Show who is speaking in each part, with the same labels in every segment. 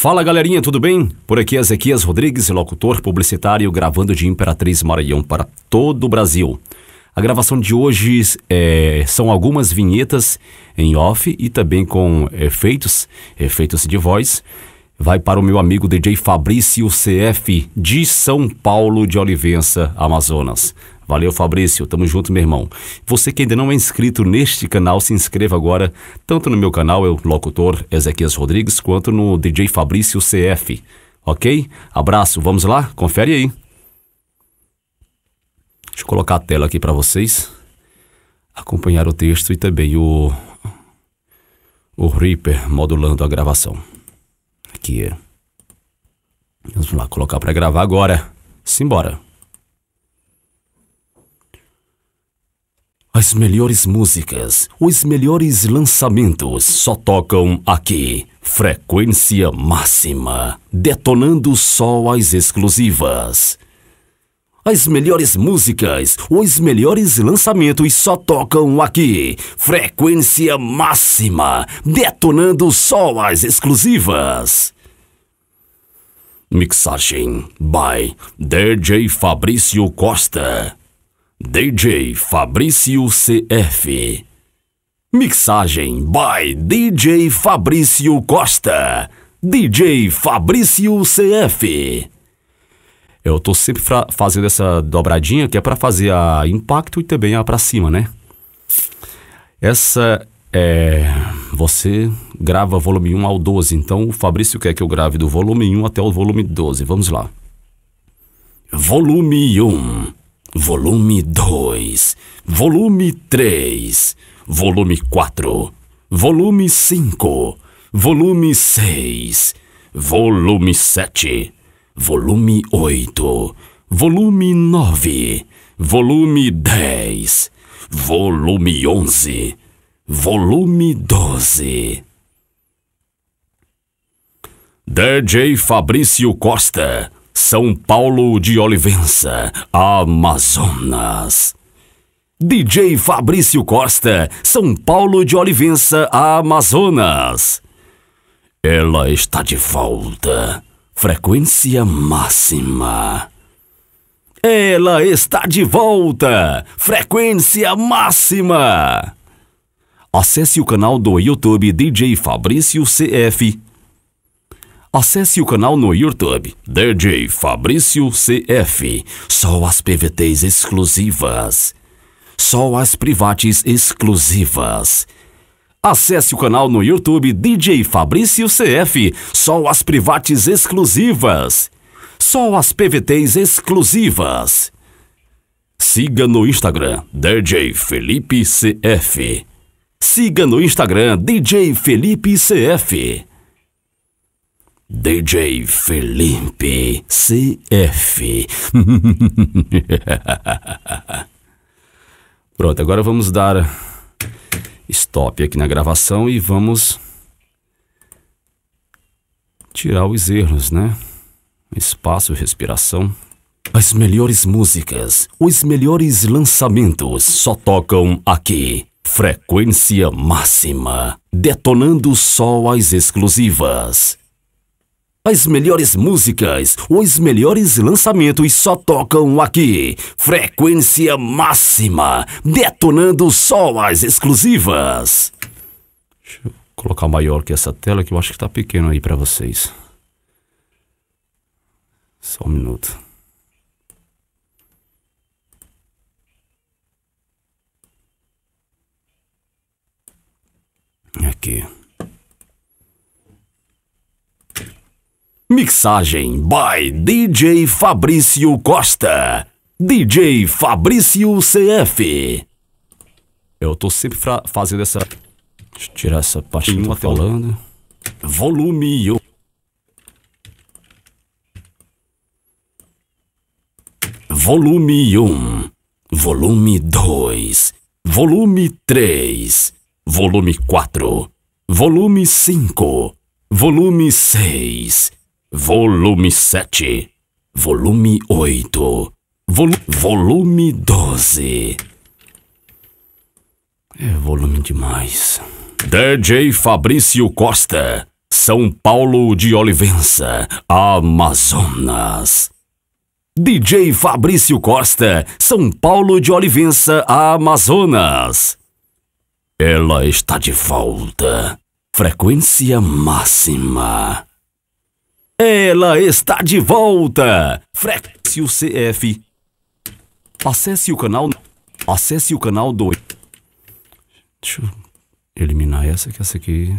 Speaker 1: Fala galerinha, tudo bem? Por aqui é Ezequias Rodrigues, locutor publicitário, gravando de Imperatriz Maranhão para todo o Brasil. A gravação de hoje é, são algumas vinhetas em off e também com efeitos, efeitos de voz. Vai para o meu amigo DJ Fabrício CF de São Paulo de Olivença, Amazonas. Valeu, Fabrício. Tamo junto, meu irmão. Você que ainda não é inscrito neste canal, se inscreva agora, tanto no meu canal, eu, locutor Ezequias Rodrigues, quanto no DJ Fabrício CF. Ok? Abraço, vamos lá? Confere aí. Deixa eu colocar a tela aqui para vocês acompanhar o texto e também o, o Reaper modulando a gravação. Aqui. É. Vamos lá, colocar para gravar agora. Simbora. As melhores músicas, os melhores lançamentos só tocam aqui. Frequência máxima, detonando só as exclusivas. As melhores músicas, os melhores lançamentos só tocam aqui. Frequência máxima, detonando só as exclusivas. Mixagem by DJ Fabrício Costa. DJ Fabrício CF. Mixagem by DJ Fabrício Costa. DJ Fabrício CF. Eu tô sempre fazendo essa dobradinha que é para fazer a impacto e também a para cima, né? Essa é você grava volume 1 ao 12, então o Fabrício quer que eu grave do volume 1 até o volume 12. Vamos lá. Volume 1 volume 2, volume 3, volume 4, volume 5, volume 6, volume 7, volume 8, volume 9, volume 10, volume 11, volume 12. DJ Fabrício Costa são Paulo de Olivença, Amazonas. DJ Fabrício Costa, São Paulo de Olivença, Amazonas. Ela está de volta. Frequência máxima. Ela está de volta. Frequência máxima. Acesse o canal do YouTube DJ Fabrício CF Acesse o canal no YouTube DJ Fabrício CF. Só as PVTs exclusivas. Só as privates exclusivas. Acesse o canal no YouTube DJ Fabrício CF. Só as privates exclusivas. Só as PVTs exclusivas. Siga no Instagram DJ Felipe CF. Siga no Instagram DJ Felipe CF. DJ Felipe CF. Pronto, agora vamos dar stop aqui na gravação e vamos tirar os erros, né? Espaço, respiração. As melhores músicas, os melhores lançamentos só tocam aqui. Frequência máxima, detonando só as exclusivas. As melhores músicas, os melhores lançamentos só tocam aqui. Frequência máxima, detonando só as exclusivas. Deixa eu colocar maior que essa tela que eu acho que tá pequeno aí para vocês. Só um minuto. Aqui. Mixagem by DJ Fabrício Costa. DJ Fabrício CF. Eu tô sempre fazendo essa. Deixa eu tirar essa parte que eu falando. Volume. Eu... Volume 1, Volume 2, Volume 3, Volume 4, Volume 5, Volume 6, volume 7, volume 8, volume 12. É volume demais. DJ Fabrício Costa, São Paulo de Olivença, Amazonas. DJ Fabrício Costa, São Paulo de Olivença, Amazonas. Ela está de volta. Frequência máxima. Ela está de volta! Frexio CF. Acesse o canal. Acesse o canal do. Deixa eu eliminar essa, que essa aqui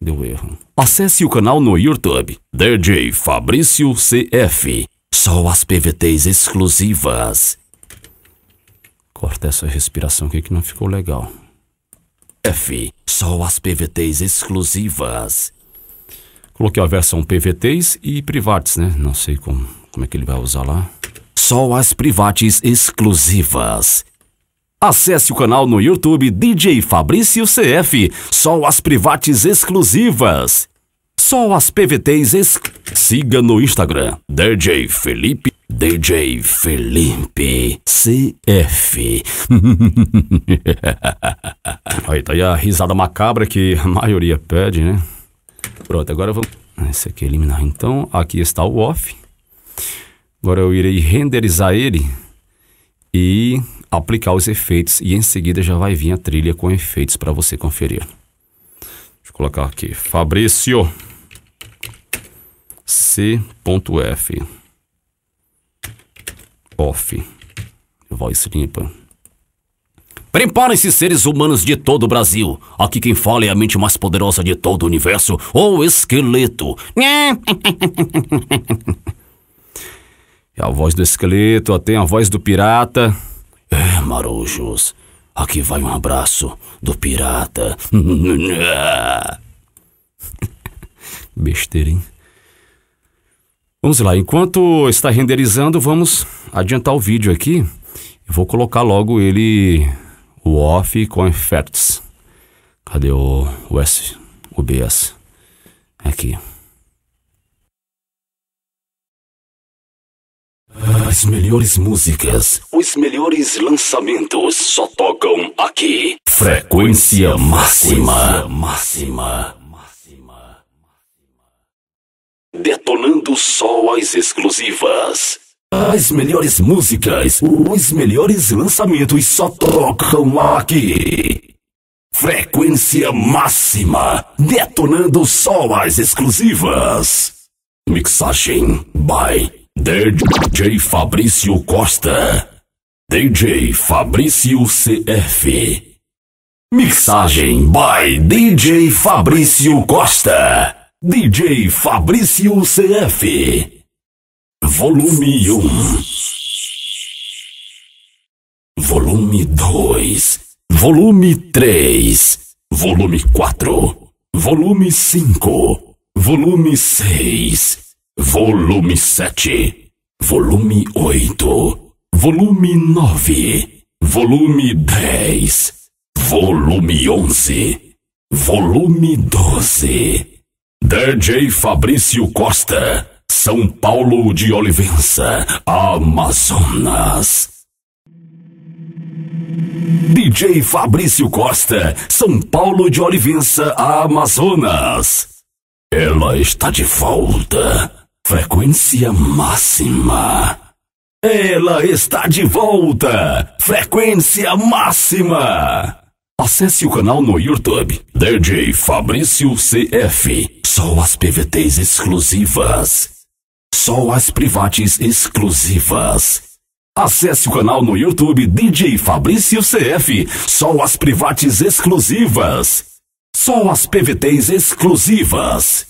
Speaker 1: deu erro. Acesse o canal no YouTube. DJ Fabrício CF. Só as PVTs exclusivas. Corta essa respiração aqui que não ficou legal. F. Só as PVTs exclusivas. Coloquei a versão PVTs e privates, né? Não sei como, como é que ele vai usar lá. Só as privates exclusivas. Acesse o canal no YouTube DJ Fabrício CF. Só as privates exclusivas. Só as PVTs exclusivas. Siga no Instagram DJ Felipe DJ Felipe CF. Aí tá aí a risada macabra que a maioria pede, né? Pronto, agora vamos... Esse aqui é eliminar. Então, aqui está o off. Agora eu irei renderizar ele e aplicar os efeitos. E em seguida já vai vir a trilha com efeitos para você conferir. Deixa eu colocar aqui. Fabrício C.F Off. Voz limpa. Preparem-se, seres humanos de todo o Brasil. Aqui quem fala é a mente mais poderosa de todo o universo, o esqueleto. É a voz do esqueleto, até a voz do pirata. É, marujos. Aqui vai um abraço do pirata. Besteira, hein? Vamos lá, enquanto está renderizando, vamos adiantar o vídeo aqui. vou colocar logo ele o off com effects. Cadê o, o S? O BS. É aqui. As melhores músicas, os melhores lançamentos só tocam aqui. Frequência máxima. máxima. Detonando só as exclusivas. As melhores músicas, os melhores lançamentos só tocam aqui. Frequência máxima, detonando só as exclusivas. Mixagem by DJ Fabrício Costa. DJ Fabrício CF. Mixagem by DJ Fabrício Costa. DJ Fabrício CF. Volume 1 Volume 2 Volume 3 Volume 4 Volume 5 Volume 6 Volume 7 Volume 8 Volume 9 Volume 10 Volume 11 Volume 12 DJ Fabrício Costa são Paulo de Olivença, Amazonas. DJ Fabrício Costa, São Paulo de Olivença, Amazonas. Ela está de volta. Frequência máxima. Ela está de volta. Frequência máxima. Acesse o canal no YouTube. DJ Fabrício CF. Só as PVTs exclusivas. Só as privates exclusivas. Acesse o canal no YouTube DJ Fabrício CF. Só as privates exclusivas. Só as PVTs exclusivas.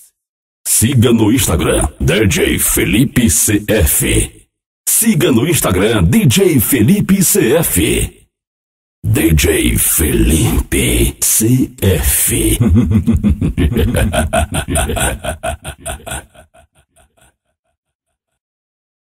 Speaker 1: Siga no Instagram DJ Felipe CF. Siga no Instagram DJ Felipe CF. DJ Felipe CF.